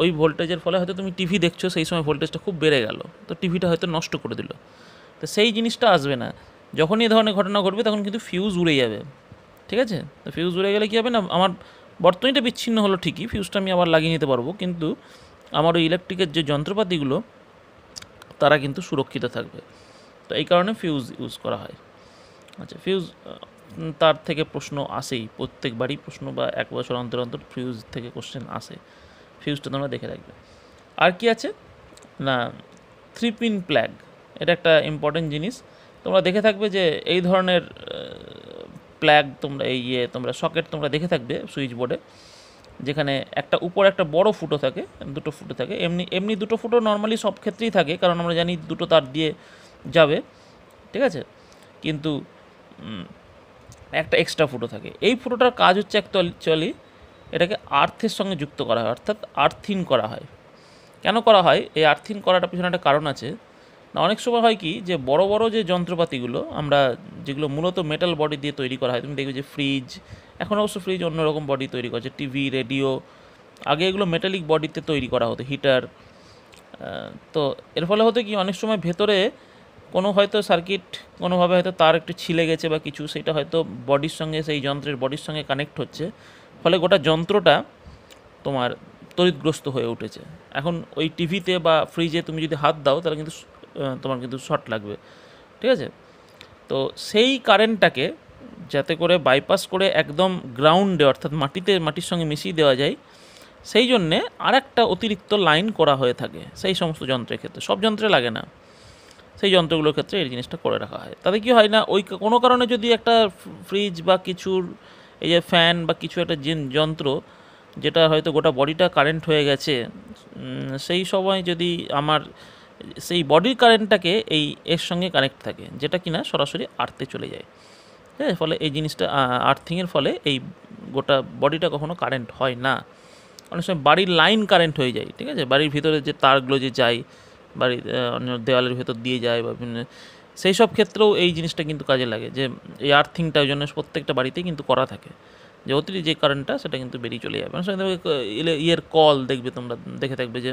ওই ভোল্টেজের ফলে হয়তো তুমি টিভি দেখছো সেই সময় ভোল্টেজটা খুব বেড়ে গেল তো টিভিটা হয়তো নষ্ট করে দিল তো সেই জিনিসটা আসবে না যখনই এই ধরনের ঘটনা ঘটবে তখন কিন্তু ফিউজ উড়ে যাবে ঠিক আছে তো ফিউজ উড়ে গেলে কী হবে না আমার বর্তমানটা বিচ্ছিন্ন হলো ঠিকই ফিউজটা আমি আবার লাগিয়ে নিতে পারবো কিন্তু আমার ওই ইলেকট্রিকের যে যন্ত্রপাতিগুলো তারা কিন্তু সুরক্ষিত থাকবে তো এই কারণে ফিউজ ইউজ করা হয় আচ্ছা ফিউজ তার থেকে প্রশ্ন আসেই প্রত্যেকবারই প্রশ্ন বা এক বছর অন্তর অন্তর ফিউজ থেকে কোশ্চেন আসে ফিউজটা তোমরা দেখে রাখবে আর কি আছে না থ্রি পিন প্ল্যাগ এটা একটা ইম্পর্টেন্ট জিনিস তোমরা দেখে থাকবে যে এই ধরনের প্ল্যাগ তোমরা এই ইয়ে তোমরা সকেট তোমরা দেখে থাকবে সুইচ বোর্ডে যেখানে একটা উপর একটা বড় ফুটো থাকে দুটো ফুটো থাকে এমনি এমনি দুটো ফুটো নর্মালি সব ক্ষেত্রেই থাকে কারণ আমরা জানি দুটো তার দিয়ে যাবে ঠিক আছে কিন্তু একটা এক্সট্রা ফুটো থাকে এই ফুটোটার কাজ হচ্ছে অ্যাকচুয়ালি এটাকে আর্থের সঙ্গে যুক্ত করা হয় অর্থাৎ আর্থিন করা হয় কেন করা হয় এই আর্থিন করাটা পিছনে একটা কারণ আছে না অনেক সময় হয় কি যে বড় বড় যে যন্ত্রপাতিগুলো আমরা যেগুলো মূলত মেটাল বডি দিয়ে তৈরি করা হয় তুমি দেখবে যে ফ্রিজ এখন অবশ্য ফ্রিজ অন্যরকম বডি তৈরি করছে টিভি রেডিও আগে এগুলো মেটালিক বডিতে তৈরি করা হতো হিটার তো এর ফলে হতো কি অনেক সময় ভেতরে কোনো হয়তো সার্কিট কোনোভাবে হয়তো তার একটু ছিলে গেছে বা কিছু সেটা হয়তো বডির সঙ্গে সেই যন্ত্রের বডির সঙ্গে কানেক্ট হচ্ছে ফলে গোটা যন্ত্রটা তোমার তড়িৎগ্রস্ত হয়ে উঠেছে এখন ওই টিভিতে বা ফ্রিজে তুমি যদি হাত দাও তাহলে কিন্তু তোমার কিন্তু শর্ট লাগবে ঠিক আছে তো সেই কারেন্টটাকে যাতে করে বাইপাস করে একদম গ্রাউন্ডে অর্থাৎ মাটিতে মাটির সঙ্গে মিশিয়ে দেওয়া যায় সেই জন্যে আর একটা অতিরিক্ত লাইন করা হয়ে থাকে সেই সমস্ত যন্ত্রের ক্ষেত্রে সব যন্ত্রে লাগে না সেই যন্ত্রগুলোর ক্ষেত্রে এই জিনিসটা করে রাখা হয় তাতে কি হয় না ওই কোনো কারণে যদি একটা ফ্রিজ বা কিছুর এই যে ফ্যান বা কিছু একটা জিন যন্ত্র যেটা হয়তো গোটা বডিটা কারেন্ট হয়ে গেছে সেই সময় যদি আমার সেই বডির কারেন্টটাকে এই এর সঙ্গে কানেক্ট থাকে যেটা কিনা সরাসরি আর্থে চলে যায় হ্যাঁ ফলে এই জিনিসটা আর্থিংয়ের ফলে এই গোটা বডিটা কখনো কারেন্ট হয় না অনেক সময় বাড়ির লাইন কারেন্ট হয়ে যায় ঠিক আছে বাড়ির ভিতরে যে তারগুলো যে যায় বাড়ির অন্য দেওয়ালের ভেতর দিয়ে যায় বা বিভিন্ন সেই সব ক্ষেত্রেও এই জিনিসটা কিন্তু কাজে লাগে যে এই আর্থিংটা ওই জন্য প্রত্যেকটা বাড়িতেই কিন্তু করা থাকে যে অতিরিক্ত যে কারেন্টটা সেটা কিন্তু বেরিয়ে চলে যাবে ইয়ের কল দেখবে তোমরা দেখে থাকবে যে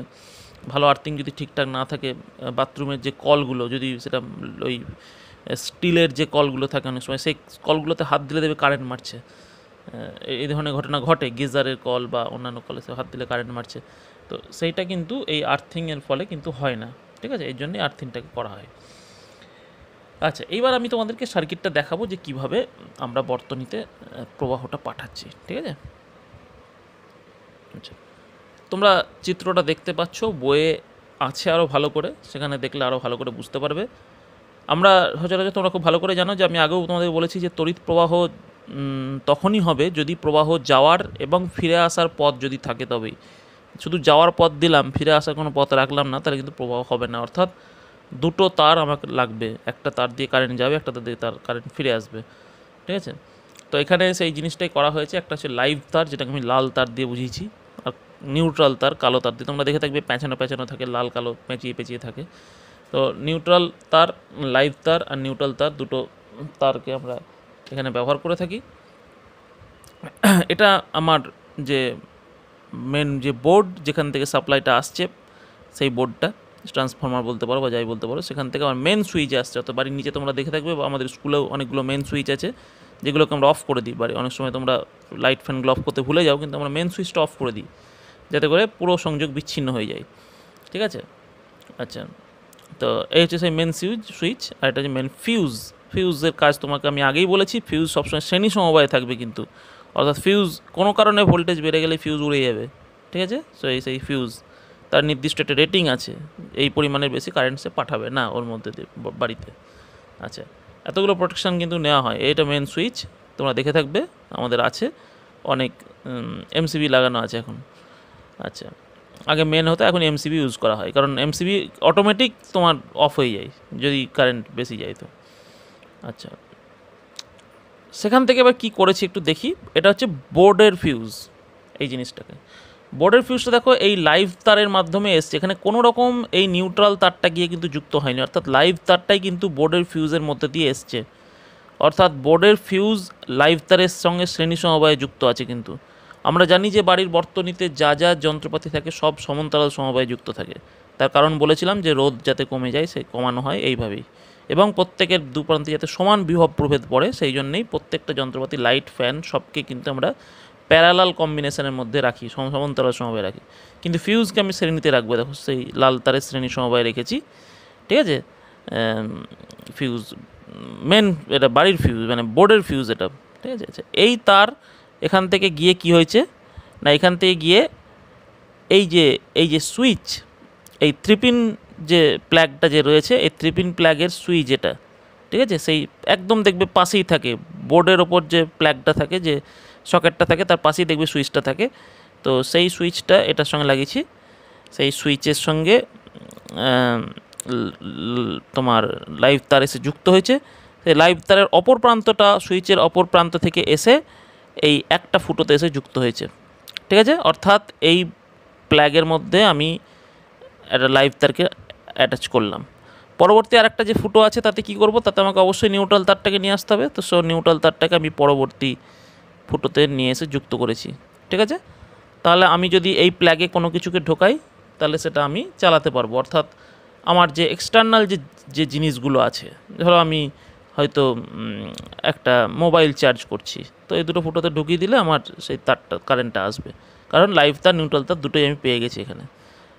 ভালো আর্থিং যদি ঠিকঠাক না থাকে বাথরুমের যে কলগুলো যদি সেটা ওই স্টিলের যে কলগুলো থাকে অনেক সময় সেই কলগুলোতে হাত দিলে দেবে কারেন্ট মারছে এই ধরনের ঘটনা ঘটে গিজারের কল বা অন্যান্য কলে সে হাত দিলে কারেন্ট মারছে তো সেইটা কিন্তু এই আর্থিংয়ের ফলে কিন্তু হয় না ঠিক আছে এই জন্যই আর্থিংটাকে করা হয় আচ্ছা এইবার আমি তোমাদেরকে সার্কিটটা দেখাবো যে কিভাবে আমরা বর্তনীতে প্রবাহটা পাঠাচ্ছি ঠিক আছে আচ্ছা তোমরা চিত্রটা দেখতে পাচ্ছ বইয়ে আছে আরও ভালো করে সেখানে দেখলে আরও ভালো করে বুঝতে পারবে আমরা সচরাচর তোমরা খুব ভালো করে জানো যে আমি আগেও তোমাদের বলেছি যে তড়িৎ প্রবাহ তখনই হবে যদি প্রবাহ যাওয়ার এবং ফিরে আসার পথ যদি থাকে তবেই শুধু যাওয়ার পথ দিলাম ফিরে আসার কোনো পথ রাখলাম না তাহলে কিন্তু প্রবাহ হবে না অর্থাৎ দুটো তার আমাকে লাগবে একটা তার দিয়ে কারেন্ট যাবে একটা তার দিয়ে তার কারেন্ট ফিরে আসবে ঠিক আছে তো এখানে সেই জিনিসটাই করা হয়েছে একটা হচ্ছে লাইভ তার যেটাকে আমি লাল তার দিয়ে বুঝিয়েছি আর নিউট্রাল তার কালো তার দিয়ে তোমরা দেখে থাকবে প্যাঁচানো প্যাঁচানো থাকে লাল কালো পেঁচিয়ে পেঁচিয়ে থাকে তো নিউট্রাল তার লাইভ তার আর নিউট্রাল তার দুটো তারকে আমরা এখানে ব্যবহার করে থাকি এটা আমার যে মেন যে বোর্ড যেখান থেকে সাপ্লাইটা আসছে সেই বোর্ডটা ট্রান্সফর্মার বলতে পারো বা যাই বলতে পারো সেখান থেকে আমার মেন সুইচ আসছে অত বাড়ির নিচে তোমরা দেখে থাকবে বা আমাদের স্কুলেও অনেকগুলো মেন সুইচ আছে যেগুলোকে আমরা অফ করে দিই বাড়ি অনেক সময় তোমরা লাইট ফ্যানগুলো অফ করতে ভুলে যাও কিন্তু আমরা মেন সুইচটা অফ করে দিই যাতে করে পুরো সংযোগ বিচ্ছিন্ন হয়ে যায় ঠিক আছে আচ্ছা তো এই হচ্ছে সেই মেন সুইচ সুইচ আর এটা হচ্ছে মেন ফিউজ ফিউজের কাজ তোমাকে আমি আগেই বলেছি ফিউজ সবসময় শ্রেণী সমবায়ে থাকবে কিন্তু অর্থাৎ ফিউজ কোনো কারণে ভোল্টেজ বেড়ে গেলে ফিউজ উড়ে যাবে ঠিক আছে সো এই সেই ফিউজ তার নির্দিষ্ট একটা রেটিং আছে এই পরিমাণের বেশি কারেন্ট সে পাঠাবে না ওর মধ্যে বাড়িতে আচ্ছা এতগুলো প্রোটেকশান কিন্তু নেওয়া হয় এটা মেন সুইচ তোমরা দেখে থাকবে আমাদের আছে অনেক এমসিবি লাগানো আছে এখন আচ্ছা আগে মেন হতো এখন এমসিবি ইউজ করা হয় কারণ এমসিবি অটোমেটিক তোমার অফ হয়ে যায় যদি কারেন্ট বেশি যায় তো আচ্ছা সেখান থেকে এবার কি করেছি একটু দেখি এটা হচ্ছে বোর্ডের ফিউজ এই জিনিসটাকে বোর্ডের ফিউজটা দেখো এই লাইভ তারের মাধ্যমে এসছে এখানে কোনো রকম এই নিউট্রাল তারটা গিয়ে কিন্তু যুক্ত হয়নি অর্থাৎ লাইভ তারটাই কিন্তু বোর্ডের ফিউজের মধ্যে দিয়ে এসছে অর্থাৎ বোর্ডের ফিউজ লাইভ তারের সঙ্গে শ্রেণী সমবায়ে যুক্ত আছে কিন্তু আমরা জানি যে বাড়ির বর্তনীতে যা যা যন্ত্রপাতি থাকে সব সমান্তরাল সমবায় যুক্ত থাকে তার কারণ বলেছিলাম যে রোদ যাতে কমে যায় সে কমানো হয় এইভাবেই এবং প্রত্যেকের দুপ্রান্তে যাতে সমান বিভব প্রভেদ পড়ে সেই জন্যেই প্রত্যেকটা যন্ত্রপাতি লাইট ফ্যান সবকে কিন্তু আমরা প্যারালাল কম্বিনেশনের মধ্যে রাখি সমান্তরাল সমবায় রাখি কিন্তু ফিউজকে আমি শ্রেণীতে রাখবো দেখো সেই লাল তারের শ্রেণী সমবায় রেখেছি ঠিক আছে ফিউজ মেন এটা বাড়ির ফিউজ মানে বোর্ডের ফিউজ এটা ঠিক আছে আচ্ছা, এই তার এখান থেকে গিয়ে কি হয়েছে না এখান থেকে গিয়ে এই যে এই যে সুইচ এই ত্রিপিন যে প্ল্যাগটা যে রয়েছে এই ত্রিপিন প্ল্যাগের সুইচ এটা ঠিক আছে সেই একদম দেখবে পাশেই থাকে বোর্ডের ওপর যে প্ল্যাগটা থাকে যে সকেটটা থাকে তার পাশেই দেখবে সুইচটা থাকে তো সেই সুইচটা এটার সঙ্গে লাগিয়েছি সেই সুইচের সঙ্গে তোমার লাইভ তার এসে যুক্ত হয়েছে সেই লাইভ তারের অপর প্রান্তটা সুইচের অপর প্রান্ত থেকে এসে এই একটা ফুটোতে এসে যুক্ত হয়েছে ঠিক আছে অর্থাৎ এই প্ল্যাগের মধ্যে আমি একটা লাইভ তারকে অ্যাটাচ করলাম পরবর্তী আরেকটা যে ফুটো আছে তাতে কি করব তাতে আমাকে অবশ্যই নিউট্রাল তারটাকে নিয়ে আসতে হবে তো সো নিউট্রাল তারটাকে আমি পরবর্তী ফুটোতে নিয়ে এসে যুক্ত করেছি ঠিক আছে তাহলে আমি যদি এই প্ল্যাগে কোনো কিছুকে ঢোকাই তাহলে সেটা আমি চালাতে পারবো অর্থাৎ আমার যে এক্সটার্নাল যে যে জিনিসগুলো আছে ধরো আমি হয়তো একটা মোবাইল চার্জ করছি তো এই দুটো ফুটোতে ঢুকিয়ে দিলে আমার সেই তারটা কারেন্টটা আসবে কারণ লাইভ তার নিউট্রাল তার দুটোই আমি পেয়ে গেছি এখানে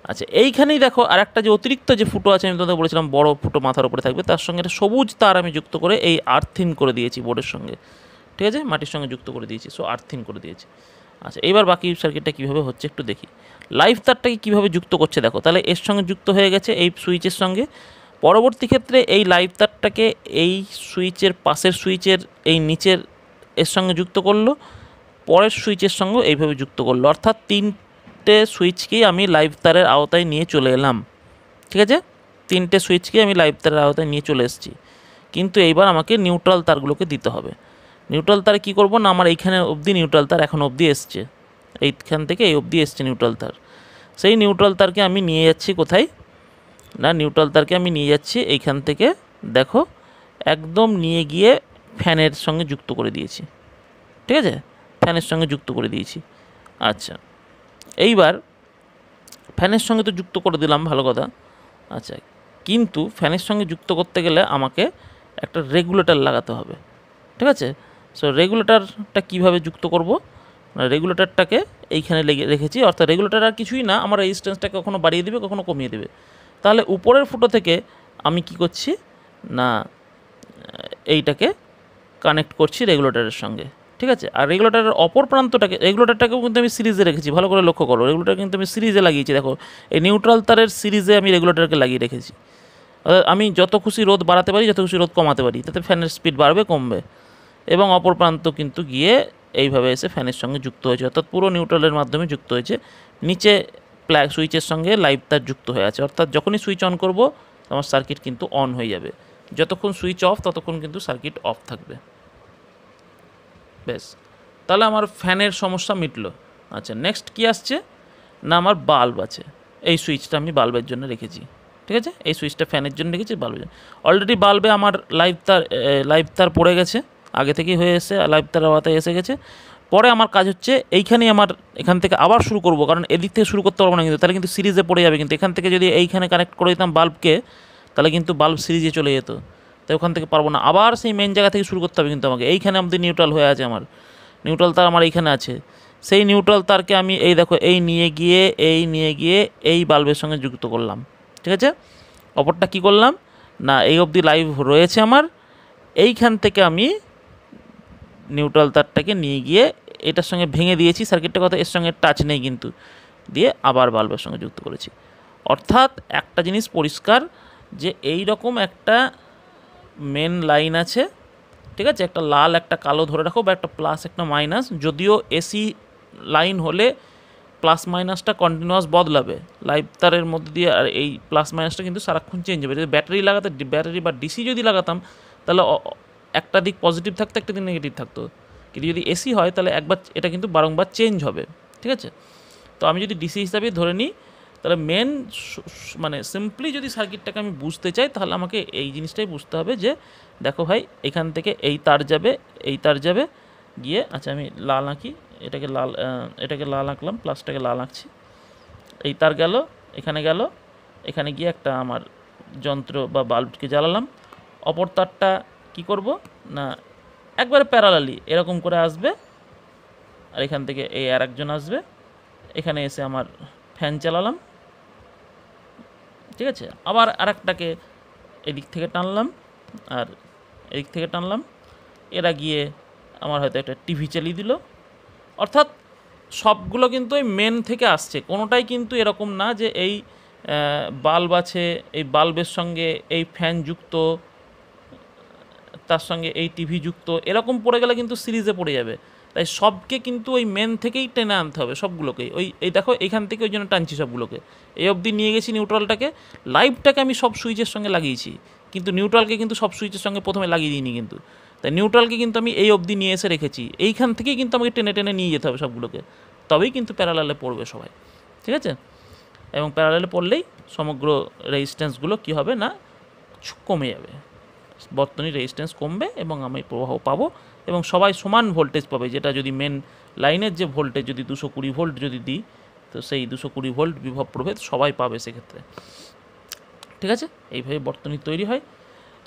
আচ্ছা এইখানেই দেখো আর একটা যে অতিরিক্ত যে ফুটো আছে আমি তোমাদের বলেছিলাম বড় ফুটো মাথার উপরে থাকবে তার সঙ্গে একটা সবুজ তার আমি যুক্ত করে এই আর্থিন করে দিয়েছি বোর্ডের সঙ্গে ঠিক আছে মাটির সঙ্গে যুক্ত করে দিয়েছি সো আর্থিন করে দিয়েছি আচ্ছা এইবার বাকি সার্কিটটা কীভাবে হচ্ছে একটু দেখি লাইফ তারটাকে কীভাবে যুক্ত করছে দেখো তাহলে এর সঙ্গে যুক্ত হয়ে গেছে এই সুইচের সঙ্গে পরবর্তী ক্ষেত্রে এই লাইভ তারটাকে এই সুইচের পাশের সুইচের এই নিচের এর সঙ্গে যুক্ত করলো পরের সুইচের সঙ্গে এইভাবে যুক্ত করলো অর্থাৎ তিনটে সুইচকেই আমি লাইভ তারের আওতায় নিয়ে চলে এলাম ঠিক আছে তিনটে সুইচকে আমি লাইভ তারের আওতায় নিয়ে চলে এসেছি কিন্তু এইবার আমাকে নিউট্রাল তারগুলোকে দিতে হবে নিউট্রাল তার কি করব না আমার এইখানে অবধি নিউট্রাল তার এখন অবধি এসছে এইখান থেকে এই অবধি এসছে নিউট্রাল তার সেই নিউট্রাল তারকে আমি নিয়ে যাচ্ছি কোথায় না নিউট্রাল তারকে আমি নিয়ে যাচ্ছি এইখান থেকে দেখো একদম নিয়ে গিয়ে ফ্যানের সঙ্গে যুক্ত করে দিয়েছি ঠিক আছে ফ্যানের সঙ্গে যুক্ত করে দিয়েছি আচ্ছা এইবার ফ্যানের সঙ্গে তো যুক্ত করে দিলাম ভালো কথা আচ্ছা কিন্তু ফ্যানের সঙ্গে যুক্ত করতে গেলে আমাকে একটা রেগুলেটর লাগাতে হবে ঠিক আছে সো রেগুলেটরটা কিভাবে যুক্ত করব রেগুলেটরটাকে এইখানে রেখেছি অর্থাৎ রেগুলেটর আর কিছুই না আমার রেজিস্ট্যান্সটাকে কখনো বাড়িয়ে দেবে কখনো কমিয়ে দেবে তাহলে উপরের ফুটো থেকে আমি কি করছি না এইটাকে কানেক্ট করছি রেগুলেটরের সঙ্গে ঠিক আছে আর রেগুলেটারের অপর প্রান্তটাকে রেগুলেটারটাকেও কিন্তু আমি সিরিজে রেখেছি ভালো করে লক্ষ্য করো রেগুলেটার কিন্তু আমি সিরিজে লাগিয়েছি দেখো এই নিউট্রাল তারের সিরিজে আমি রেগুলেটারকে লাগিয়ে রেখেছি আমি যত খুশি রোদ বাড়াতে পারি যত খুশি রোদ কমাতে পারি তাতে ফ্যানের স্পিড বাড়বে কমবে এবং অপর প্রান্ত কিন্তু গিয়ে এইভাবে এসে ফ্যানের সঙ্গে যুক্ত হয়েছে অর্থাৎ পুরো নিউট্রালের মাধ্যমে যুক্ত হয়েছে নিচে প্ল্যাগ সুইচের সঙ্গে লাইভ তার যুক্ত হয়ে আছে অর্থাৎ যখনই সুইচ অন করব আমার সার্কিট কিন্তু অন হয়ে যাবে যতক্ষণ সুইচ অফ ততক্ষণ কিন্তু সার্কিট অফ থাকবে বেশ তাহলে আমার ফ্যানের সমস্যা মিটলো আচ্ছা নেক্সট কি আসছে না আমার বাল্ব আছে এই সুইচটা আমি বাল্বের জন্য রেখেছি ঠিক আছে এই সুইচটা ফ্যানের জন্য রেখেছি বাল্বের জন্য অলরেডি বাল্বে আমার লাইভ তার লাইভ তার পড়ে গেছে আগে থেকেই হয়ে এসে লাইভ তার আওয়াতে এসে গেছে পরে আমার কাজ হচ্ছে এইখানেই আমার এখান থেকে আবার শুরু করব কারণ এদিক থেকে শুরু করতে পারবো না কিন্তু তাহলে কিন্তু সিরিজে পড়ে যাবে কিন্তু এখান থেকে যদি এইখানে কানেক্ট করে দিতাম বাল্বকে তাহলে কিন্তু বাল্ব সিরিজে চলে যেত তাই ওখান থেকে পারবো না আবার সেই মেন জায়গা থেকে শুরু করতে হবে কিন্তু আমাকে এইখানে আমাদের নিউট্রাল হয়ে আছে আমার নিউট্রাল তার আমার এইখানে আছে সেই নিউট্রাল তারকে আমি এই দেখো এই নিয়ে গিয়ে এই নিয়ে গিয়ে এই বাল্বের সঙ্গে যুক্ত করলাম ঠিক আছে অপরটা কি করলাম না এই অবধি লাইভ রয়েছে আমার এইখান থেকে আমি নিউট্রাল তারটাকে নিয়ে গিয়ে এটার সঙ্গে ভেঙে দিয়েছি সার্কিটটা কথা এর সঙ্গে টাচ নেই কিন্তু দিয়ে আবার বাল্বের সঙ্গে যুক্ত করেছি অর্থাৎ একটা জিনিস পরিষ্কার যে এই রকম একটা মেন লাইন আছে ঠিক আছে একটা লাল একটা কালো ধরে রাখো বা একটা প্লাস একটা মাইনাস যদিও এসি লাইন হলে প্লাস মাইনাসটা কন্টিনিউয়াস বদলাবে লাইভ তারের মধ্যে দিয়ে আর এই প্লাস মাইনাসটা কিন্তু সারাক্ষণ চেঞ্জ হবে যদি ব্যাটারি লাগাতে ব্যাটারি বা ডিসি যদি লাগাতাম তাহলে একটা দিক পজিটিভ থাকতো একটা দিক নেগেটিভ থাকতো কিন্তু যদি এসি হয় তাহলে একবার এটা কিন্তু বারংবার চেঞ্জ হবে ঠিক আছে তো আমি যদি ডিসি হিসাবে ধরে নিই তাহলে মেন মানে সিম্পলি যদি সার্কিটটাকে আমি বুঝতে চাই তাহলে আমাকে এই জিনিসটাই বুঝতে হবে যে দেখো ভাই এখান থেকে এই তার যাবে এই তার যাবে গিয়ে আচ্ছা আমি লাল আঁকি এটাকে লাল এটাকে লাল আঁকলাম প্লাসটাকে লাল আঁকছি এই তার গেল এখানে গেল এখানে গিয়ে একটা আমার যন্ত্র বা বাল্বকে জ্বালালাম অপর তারটা কি করব না একবারে প্যারালালি এরকম করে আসবে আর এখান থেকে এই আর একজন আসবে এখানে এসে আমার ফ্যান চালালাম ঠিক আছে আবার আর একটাকে এদিক থেকে টানলাম আর এদিক থেকে টানলাম এরা গিয়ে আমার হয়তো একটা টিভি চালিয়ে দিল অর্থাৎ সবগুলো কিন্তু এই মেন থেকে আসছে কোনোটাই কিন্তু এরকম না যে এই বাল্ব আছে এই বাল্বের সঙ্গে এই ফ্যান যুক্ত তার সঙ্গে এই টিভি যুক্ত এরকম পড়ে গেলে কিন্তু সিরিজে পড়ে যাবে তাই সবকে কিন্তু ওই মেন থেকেই টেনে আনতে হবে সবগুলোকেই ওই এই দেখো এখান থেকে ওই জন্য টানছি সবগুলোকে এই অবধি নিয়ে গেছি নিউট্রালটাকে লাইভটাকে আমি সব সুইচের সঙ্গে লাগিয়েছি কিন্তু নিউট্রালকে কিন্তু সব সুইচের সঙ্গে প্রথমে লাগিয়ে দিইনি কিন্তু তাই নিউট্রালকে কিন্তু আমি এই অবধি নিয়ে এসে রেখেছি এইখান থেকেই কিন্তু আমাকে টেনে টেনে নিয়ে যেতে হবে সবগুলোকে তবেই কিন্তু প্যারালালে পড়বে সবাই ঠিক আছে এবং প্যারালালে পড়লেই সমগ্র রেজিস্ট্যান্সগুলো কী হবে না কমে যাবে বর্তনী রেজিস্ট্যান্স কমবে এবং আমি প্রবাহ পাবো এবং সবাই সমান ভোল্টেজ পাবে যেটা যদি মেন লাইনের যে ভোল্টেজ যদি দুশো কুড়ি ভোল্ট যদি দিই তো সেই দুশো কুড়ি ভোল্ট বিভব প্রভেদ সবাই পাবে সেক্ষেত্রে ঠিক আছে এইভাবে বর্তনী তৈরি হয়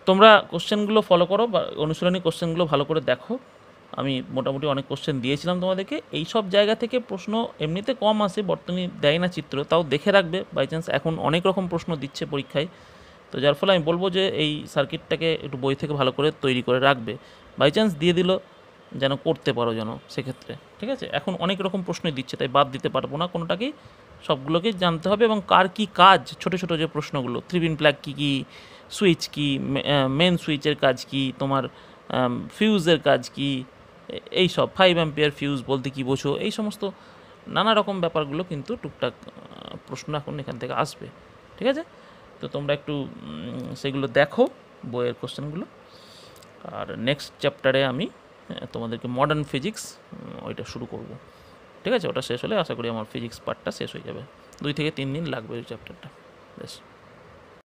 তোমরা কোশ্চেনগুলো ফলো করো বা অনুশীলনী কোশ্চেনগুলো ভালো করে দেখো আমি মোটামুটি অনেক কোশ্চেন দিয়েছিলাম তোমাদেরকে এই সব জায়গা থেকে প্রশ্ন এমনিতে কম আসে বর্তনী দেয় না চিত্র তাও দেখে রাখবে বাই চান্স এখন অনেক রকম প্রশ্ন দিচ্ছে পরীক্ষায় তো যার ফলে আমি বলবো যে এই সার্কিটটাকে একটু বই থেকে ভালো করে তৈরি করে রাখবে বাই চান্স দিয়ে দিল যেন করতে পারো যেন সেক্ষেত্রে ঠিক আছে এখন অনেক রকম প্রশ্নই দিচ্ছে তাই বাদ দিতে পারবো না কোনোটাকেই সবগুলোকে জানতে হবে এবং কার কি কাজ ছোট ছোট যে প্রশ্নগুলো থ্রিবিন প্ল্যাগ কী কী সুইচ কি মেন সুইচের কাজ কি তোমার ফিউজের কাজ কি এই সব ফাইভ অ্যাম্পিয়ার ফিউজ বলতে কি বোঝো এই সমস্ত নানা রকম ব্যাপারগুলো কিন্তু টুকটাক প্রশ্ন এখন এখান থেকে আসবে ঠিক আছে তো তোমরা একটু সেগুলো দেখো বইয়ের কোশ্চেনগুলো আর নেক্সট চ্যাপ্টারে আমি তোমাদেরকে মডার্ন ফিজিক্স ওইটা শুরু করব ঠিক আছে ওটা শেষ হলে আশা করি আমার ফিজিক্স পার্টটা শেষ হয়ে যাবে দুই থেকে তিন দিন লাগবে ওই চ্যাপ্টারটা বেশ